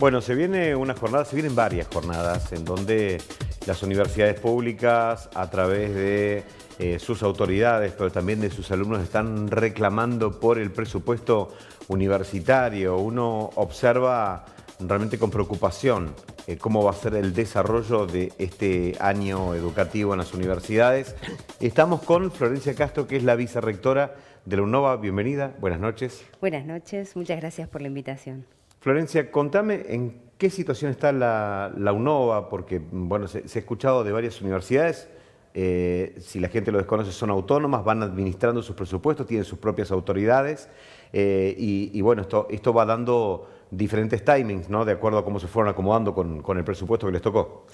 Bueno, se viene una jornada, se vienen varias jornadas en donde las universidades públicas a través de eh, sus autoridades, pero también de sus alumnos, están reclamando por el presupuesto universitario. Uno observa realmente con preocupación eh, cómo va a ser el desarrollo de este año educativo en las universidades. Estamos con Florencia Castro, que es la vicerectora de la UNOVA. Bienvenida, buenas noches. Buenas noches, muchas gracias por la invitación. Florencia, contame en qué situación está la, UNOVA, porque bueno, se, ha escuchado de varias universidades, eh, si la gente lo desconoce, son autónomas, van administrando sus presupuestos, tienen sus propias autoridades, eh, y, bueno, esto, esto va dando diferentes timings, ¿no? De acuerdo a cómo se fueron acomodando con, con el presupuesto que les tocó.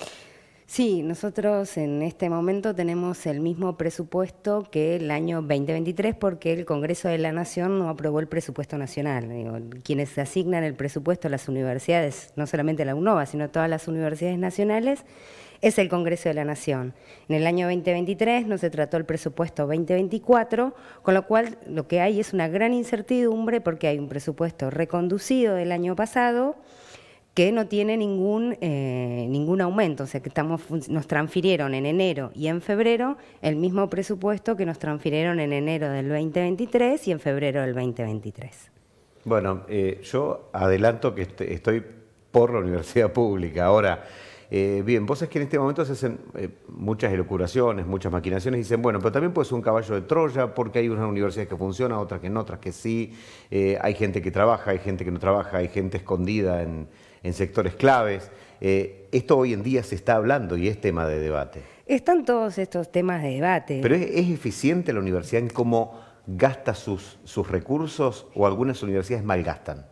Sí, nosotros en este momento tenemos el mismo presupuesto que el año 2023 porque el Congreso de la Nación no aprobó el presupuesto nacional. quienes asignan el presupuesto a las universidades, no solamente la UNOVA, sino a todas las universidades nacionales, es el Congreso de la Nación. En el año 2023 no se trató el presupuesto 2024, con lo cual lo que hay es una gran incertidumbre porque hay un presupuesto reconducido del año pasado que no tiene ningún, eh, ningún aumento, o sea que estamos, nos transfirieron en enero y en febrero el mismo presupuesto que nos transfirieron en enero del 2023 y en febrero del 2023. Bueno, eh, yo adelanto que estoy por la universidad pública. Ahora, eh, bien, vos es que en este momento se hacen muchas elucuraciones, muchas maquinaciones, y dicen, bueno, pero también pues un caballo de Troya, porque hay unas universidades que funcionan, otras que no, otras que sí, hay gente que trabaja, hay gente que no trabaja, hay gente escondida en, en sectores claves. Eh, esto hoy en día se está hablando y es tema de debate. Están todos estos temas de debate. Pero ¿es, eficiente la universidad en cómo gasta sus, sus recursos o algunas universidades malgastan?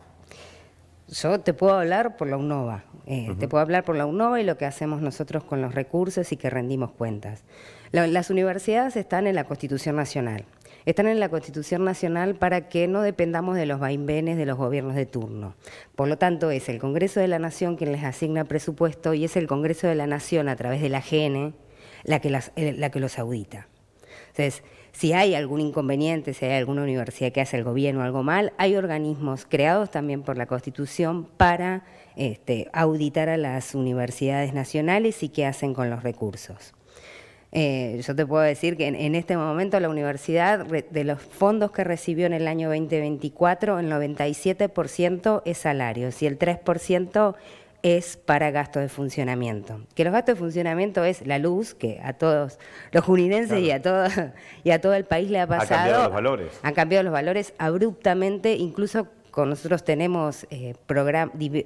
Yo te puedo hablar por la UNOVA, eh, te puedo hablar por la UNOVA y lo que hacemos nosotros con los recursos y que rendimos cuentas. las universidades están en la Constitución Nacional están en la Constitución Nacional para que no dependamos de los vaivenes de los gobiernos de turno. Por lo tanto, es el Congreso de la Nación quien les asigna presupuesto y es el Congreso de la Nación, a través de la GN, eh, la que, los audita. Entonces, si hay algún inconveniente, si hay alguna universidad que hace el gobierno algo mal, hay organismos creados también por la Constitución para este, auditar a las universidades nacionales y qué hacen con los recursos. Eh, yo te puedo decir que en, este momento la universidad, de los fondos que recibió en el año 2024, el 97% es salarios y el 3% es para gastos de funcionamiento. Que los gastos de funcionamiento es la luz, que a todos los juninenses y, a todo, y a todo el país le ha pasado. Han cambiado los valores. Han cambiado los valores abruptamente, incluso con nosotros tenemos eh,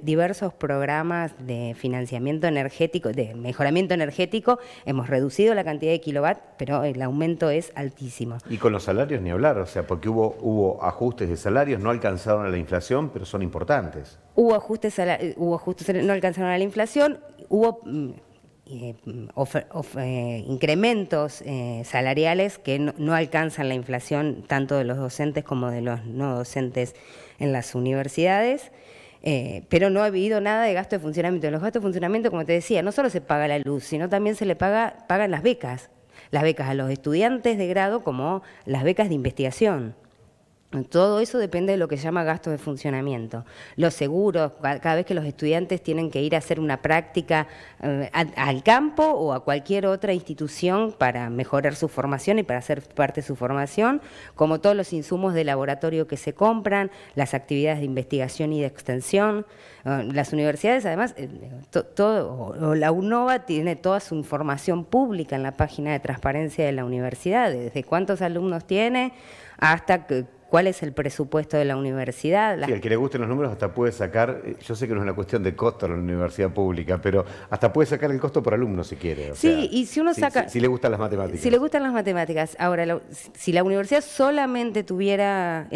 diversos programas de financiamiento energético, de mejoramiento energético. Hemos reducido la cantidad de kilowatt, pero el aumento es altísimo. Y con los salarios ni hablar, o sea, porque hubo, ajustes de salarios, no alcanzaron a la inflación, pero son importantes. Hubo ajustes, hubo ajustes no alcanzaron a la inflación, hubo... Mm, eh, mm, eh, incrementos salariales que no, alcanzan la inflación tanto de los docentes como de los no docentes en las universidades. Eh, pero no ha habido nada de gasto de funcionamiento. Los gastos de funcionamiento, como te decía, no solo se paga la luz, sino también se le paga, pagan las becas. Las becas a los estudiantes de grado como las becas de investigación. Todo eso depende de lo que se llama gastos de funcionamiento. Los seguros, cada vez que los estudiantes tienen que ir a hacer una práctica eh, al campo o a cualquier otra institución para mejorar su formación y para hacer parte de su formación, como todos los insumos de laboratorio que se compran, las actividades de investigación y de extensión. Eh, las universidades, además, eh, la UNOVA tiene toda su información pública en la página de transparencia de la universidad, desde cuántos alumnos tiene hasta cuál es el presupuesto de la universidad. Sí, al que le gusten los números hasta puede sacar, eh, yo sé que no es una cuestión de costo en la universidad pública, pero hasta puede sacar el costo por alumno si quiere. sí, y si uno saca... Si, le gustan las matemáticas. Si le gustan las matemáticas. Ahora, si la universidad solamente tuviera,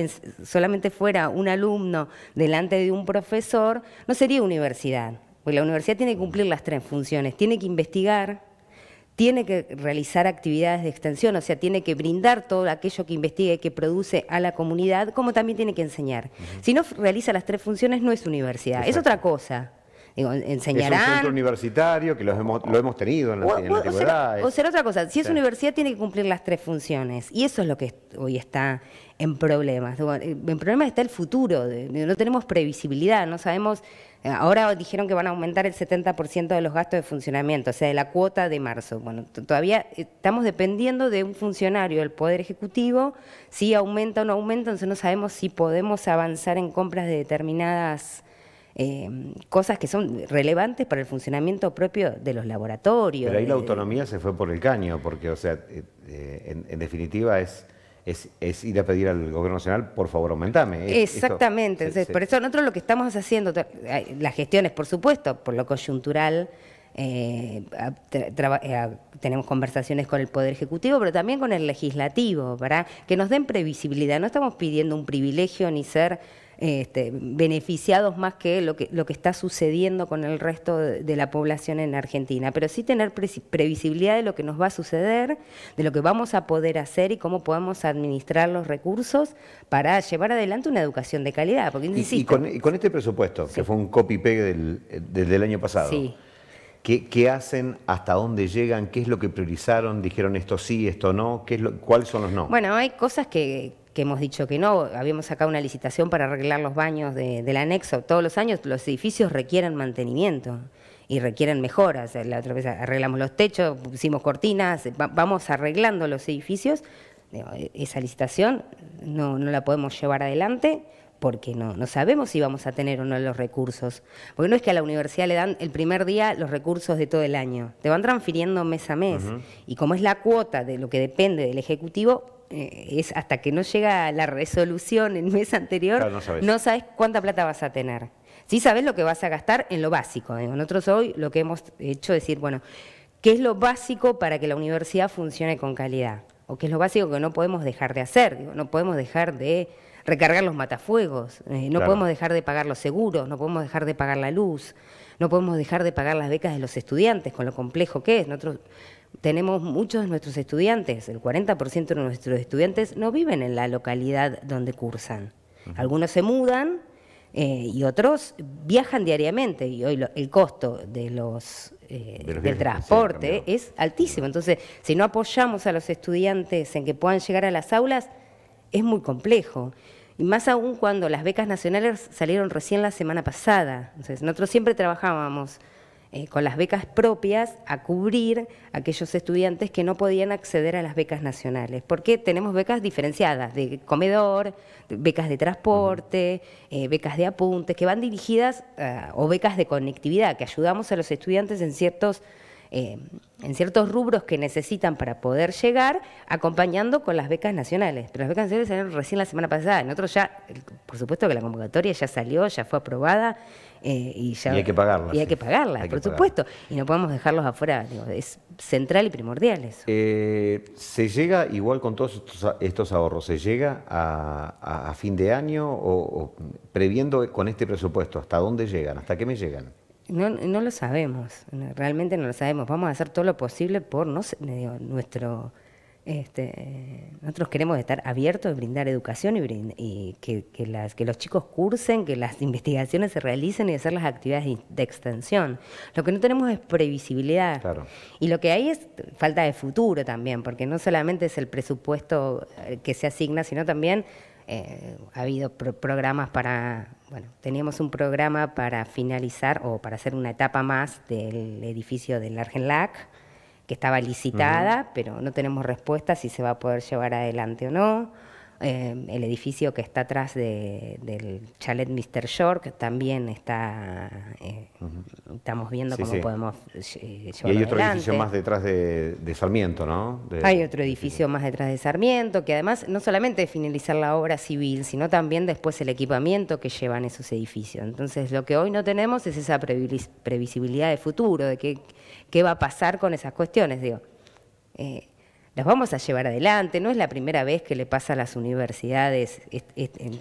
solamente fuera un alumno delante de un profesor, no sería universidad. Porque la universidad tiene que cumplir las tres funciones. Tiene que investigar, tiene que realizar actividades de extensión, o sea, tiene que brindar todo aquello que investiga y que produce a la comunidad, como también tiene que enseñar. Si no realiza las tres funciones, no es universidad, es otra cosa. Digo, Es un centro universitario que los hemos, lo hemos tenido en la, O será, otra cosa. Si es universidad, tiene que cumplir las tres funciones. Y eso es lo que hoy está en problemas. En problemas está el futuro. No tenemos previsibilidad, no sabemos eh, ahora dijeron que van a aumentar el 70% de los gastos de funcionamiento, o sea, de la cuota de marzo. Bueno, todavía eh, estamos dependiendo de un funcionario del Poder Ejecutivo, si aumenta o no aumenta, entonces no sabemos si podemos avanzar en compras de determinadas em, cosas que son relevantes para el funcionamiento propio de los laboratorios. Pero ahí la autonomía se fue por el caño, porque, o sea, eh, en definitiva es es, ir a pedir al gobierno nacional, por favor, aumentame. Exactamente, por eso nosotros lo que estamos haciendo, las gestiones, por supuesto, por lo coyuntural, eh, eh, tenemos conversaciones con el Poder Ejecutivo, pero también con el Legislativo, ¿verdad? Que nos den previsibilidad. No estamos pidiendo un privilegio ni ser este, beneficiados más que lo, que lo que está sucediendo con el resto de, la población en Argentina, pero sí tener previsibilidad de lo que nos va a suceder, de lo que vamos a poder hacer y cómo podemos administrar los recursos para llevar adelante una educación de calidad. Porque, y, con, este presupuesto, que fue un copy-paste eh, del, año pasado. Sí. ¿Qué, hacen? ¿Hasta dónde llegan? ¿Qué es lo que priorizaron? ¿Dijeron esto sí, esto no? ¿Qué es lo, ¿Cuáles son los no? Bueno, hay cosas que, que hemos dicho que no. Habíamos sacado una licitación para arreglar los baños del anexo. Todos los años los edificios requieren mantenimiento y requieren mejoras. La otra vez arreglamos los techos, pusimos cortinas, vamos arreglando los edificios. E, esa licitación no, no la podemos llevar adelante porque no, no sabemos si vamos a tener o no los recursos. Porque no es que a la universidad le dan el primer día los recursos de todo el año, te van transfiriendo mes a mes. Y como es la cuota de lo que depende del Ejecutivo, eh, es hasta que no llega la resolución el mes anterior, no, sabes. cuánta plata vas a tener. Sí sabes lo que vas a gastar en lo básico. ¿eh? Nosotros hoy lo que hemos hecho es decir, bueno, ¿qué es lo básico para que la universidad funcione con calidad? ¿O qué es lo básico que no podemos dejar de hacer? no podemos dejar de recargar los matafuegos, eh, no podemos dejar de pagar los seguros, no podemos dejar de pagar la luz, no podemos dejar de pagar las becas de los estudiantes, con lo complejo que es. Nosotros tenemos muchos de nuestros estudiantes, el 40% de nuestros estudiantes no viven en la localidad donde cursan. Algunos se mudan eh, y otros viajan diariamente y hoy el costo de los, eh, de del transporte es altísimo. Entonces, si no apoyamos a los estudiantes en que puedan llegar a las aulas, es muy complejo. Y más aún cuando las becas nacionales salieron recién la semana pasada. Entonces, nosotros siempre trabajábamos eh, con las becas propias a cubrir aquellos estudiantes que no podían acceder a las becas nacionales, porque tenemos becas diferenciadas, de comedor, becas de transporte, eh, becas de apuntes, que van dirigidas, eh, o becas de conectividad, que ayudamos a los estudiantes en ciertos eh, en ciertos rubros que necesitan para poder llegar, acompañando con las becas nacionales. Pero las becas nacionales salieron recién la semana pasada, en otros ya, por supuesto que la convocatoria ya salió, ya fue aprobada eh, y ya... Y hay que pagarla. Y hay que pagarla, por supuesto. Y no podemos dejarlos afuera, es central y primordial eso. Eh, se llega, igual con todos estos, ahorros, ¿se llega a, fin de año o previendo con este presupuesto? ¿Hasta dónde llegan? ¿Hasta qué me llegan? no, no lo sabemos, realmente no lo sabemos. Vamos a hacer todo lo posible por no nuestro... Este, nosotros queremos estar abiertos, brindar educación y, que, las, que los chicos cursen, que las investigaciones se realicen y hacer las actividades de extensión. Lo que no tenemos es previsibilidad. Y lo que hay es falta de futuro también, porque no solamente es el presupuesto eh, que se asigna, sino también eh, ha habido programas para, bueno, teníamos un programa para finalizar o para hacer una etapa más del edificio del Argenlac, que estaba licitada, pero no tenemos respuesta si se va a poder llevar adelante o no. Em, el edificio que está atrás del chalet Mr. York también está, eh, estamos viendo cómo podemos eh, eh, Y hay otro edificio más detrás de, Sarmiento, ¿no? hay otro edificio más detrás de Sarmiento, que además no solamente finalizar la obra civil, sino también después el equipamiento que llevan esos edificios. Entonces lo que hoy no tenemos es esa previsibilidad de futuro, de qué, qué va a pasar con esas cuestiones, digo las vamos a llevar adelante. No es la primera vez que le pasa a las universidades que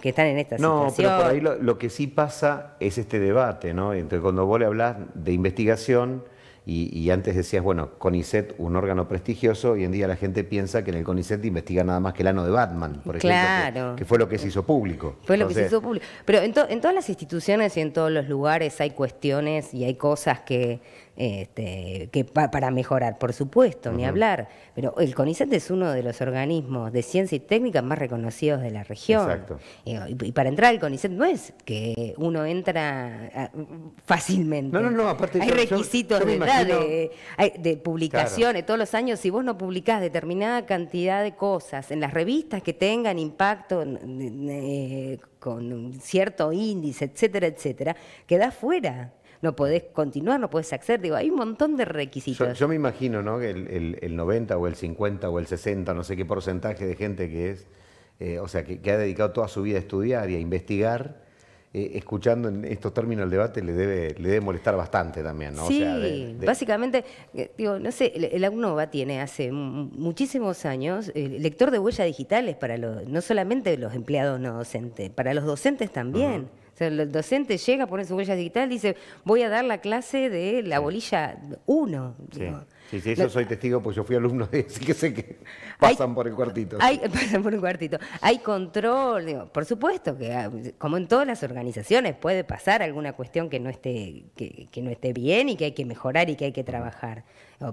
están en esta situación. No, pero por ahí lo, que sí pasa es este debate, ¿no? Entonces, cuando vos le hablas de investigación y, antes decías, bueno, CONICET, un órgano prestigioso, hoy en día la gente piensa que en el CONICET investiga nada más que el ano de Batman, por ejemplo, que, que, fue lo que se hizo público. Fue lo que se hizo público. Pero en, en todas las instituciones y en todos los lugares hay cuestiones y hay cosas que este, que para mejorar, por supuesto, ni hablar. Pero el CONICET es uno de los organismos de ciencia y técnica más reconocidos de la región. Eh, y, para entrar al CONICET no es que uno entra ah, fácilmente. No, no, no, aparte Hay requisitos de publicaciones. Todos los años, si vos no publicás determinada cantidad de cosas en las revistas que tengan impacto, eh, con cierto índice, etcétera, etcétera, queda fuera no podés continuar, no podés acceder. Digo, hay un montón de requisitos. Yo, me imagino, ¿no? Que el, 90 o el 50 o el 60, no sé qué porcentaje de gente que es, eh, o sea, que, ha dedicado toda su vida a estudiar y a investigar. Eh, escuchando en estos términos el debate le debe, le molestar bastante también, ¿no? Sí, básicamente, eh, digo, no sé, el, AUNOVA tiene hace muchísimos años el lector de huellas digitales para no solamente los empleados no docentes, para los docentes también el docente llega, pone su huella digital, dice, voy a dar la clase de la bolilla 1. Sí. Sí, eso soy testigo, pues yo fui alumno de así que sé que pasan por el cuartito. Hay, pasan por el cuartito. Hay control, por supuesto que como en todas las organizaciones puede pasar alguna cuestión que no esté, que, no esté bien y que hay que mejorar y que hay que trabajar.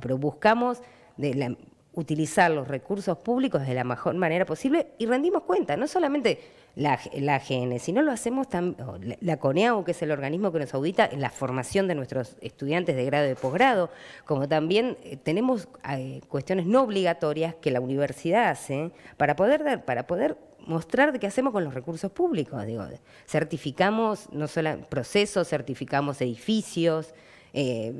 pero buscamos de la, utilizar los recursos públicos de la mejor manera posible y rendimos cuenta, no solamente la, AGN, sino lo hacemos también, la CONEAU, que es el organismo que nos audita en la formación de nuestros estudiantes de grado y de posgrado, como también eh, tenemos eh, cuestiones no obligatorias que la universidad hace para poder dar, para poder mostrar de qué hacemos con los recursos públicos, digo, certificamos no solo procesos, certificamos edificios, eh,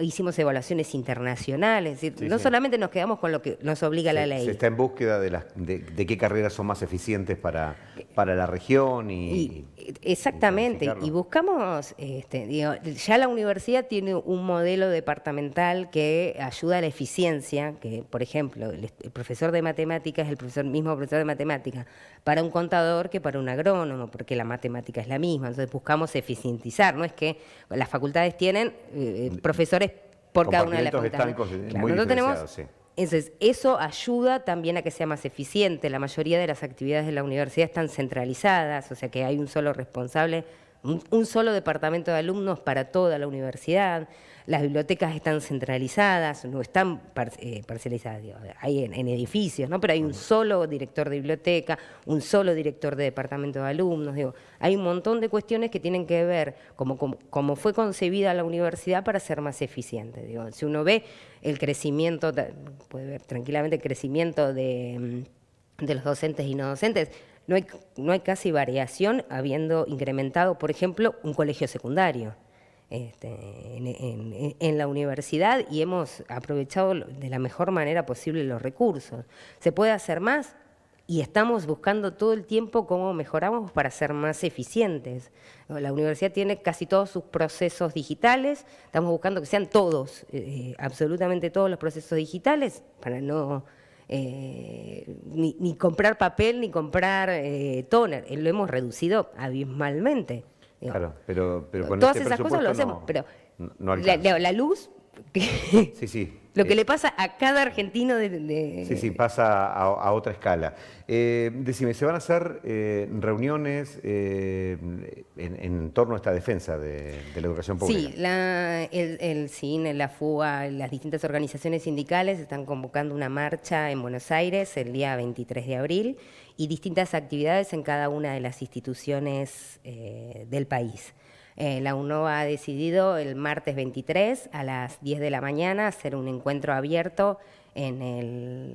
hicimos evaluaciones internacionales, no solamente nos quedamos con lo que nos obliga la ley. Se está en búsqueda de, las, de, qué carreras son más eficientes para, para la región y... Eh, exactamente, y, buscamos, este, ya la universidad tiene un modelo departamental que ayuda a la eficiencia, que por ejemplo, el, profesor de matemáticas es el profesor, mismo profesor de matemáticas, para un contador que para un agrónomo, porque la matemática es la misma, entonces buscamos eficientizar, no es que las facultades tienen eh, eh, profesores por cada una de las facultades. Eh, Entonces, eso ayuda también a que sea más eficiente. La mayoría de las actividades de la universidad están centralizadas, o sea que hay un solo responsable un solo departamento de alumnos para toda la universidad, las bibliotecas están centralizadas, no están eh, parcializadas, hay en, edificios, ¿no? pero hay un solo director de biblioteca, un solo director de departamento de alumnos, digo, hay un montón de cuestiones que tienen que ver como, como, fue concebida la universidad para ser más eficiente. si uno ve el crecimiento, puede ver tranquilamente el crecimiento de, mm, de los docentes y no docentes, no hay, casi variación habiendo incrementado, por ejemplo, un colegio secundario. Este, en, la universidad y hemos aprovechado de la mejor manera posible los recursos. Se puede hacer más y estamos buscando todo el tiempo cómo mejoramos para ser más eficientes. La universidad tiene casi todos sus procesos digitales, estamos buscando que sean todos, eh, eh, absolutamente todos los procesos digitales, para no eh, ni, ni, comprar papel ni comprar eh, toner, eh, lo hemos reducido abismalmente. claro, pero, pero con todas este esas cosas lo hacemos, pero la, luz lo que le eh, pasa a cada argentino de... Sí, sí, pasa a, otra escala. Eh, decime, ¿se van a hacer eh, reuniones en, torno a esta defensa de, la educación pública? Sí, el, el, CINE, la FUA, las distintas organizaciones sindicales están convocando una marcha en Buenos Aires el día 23 de abril y distintas actividades en cada una de las instituciones del país. Eh, la Uno ha decidido el martes 23 a las 10 de la mañana hacer un encuentro abierto en el,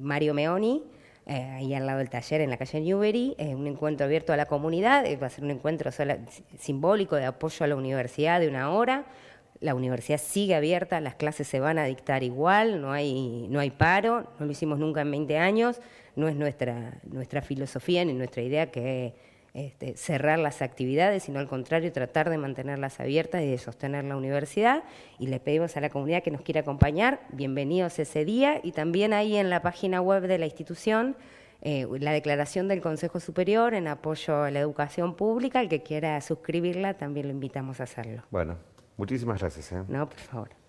Mario Meoni, eh, ahí al lado del taller en la calle Newbery, un encuentro abierto a la comunidad, eh, va a ser un encuentro simbólico de apoyo a la universidad de una hora. La universidad sigue abierta, las clases se van a dictar igual, no hay, no hay paro, no lo hicimos nunca en 20 años, no es nuestra, nuestra filosofía ni nuestra idea que este, cerrar las actividades, sino al contrario, tratar de mantenerlas abiertas y de sostener la universidad. Y le pedimos a la comunidad que nos quiera acompañar, bienvenidos ese día. Y también ahí en la página web de la institución, eh, la declaración del Consejo Superior en apoyo a la educación pública, el que quiera suscribirla, también lo invitamos a hacerlo. Bueno, muchísimas gracias. ¿eh? No, por favor.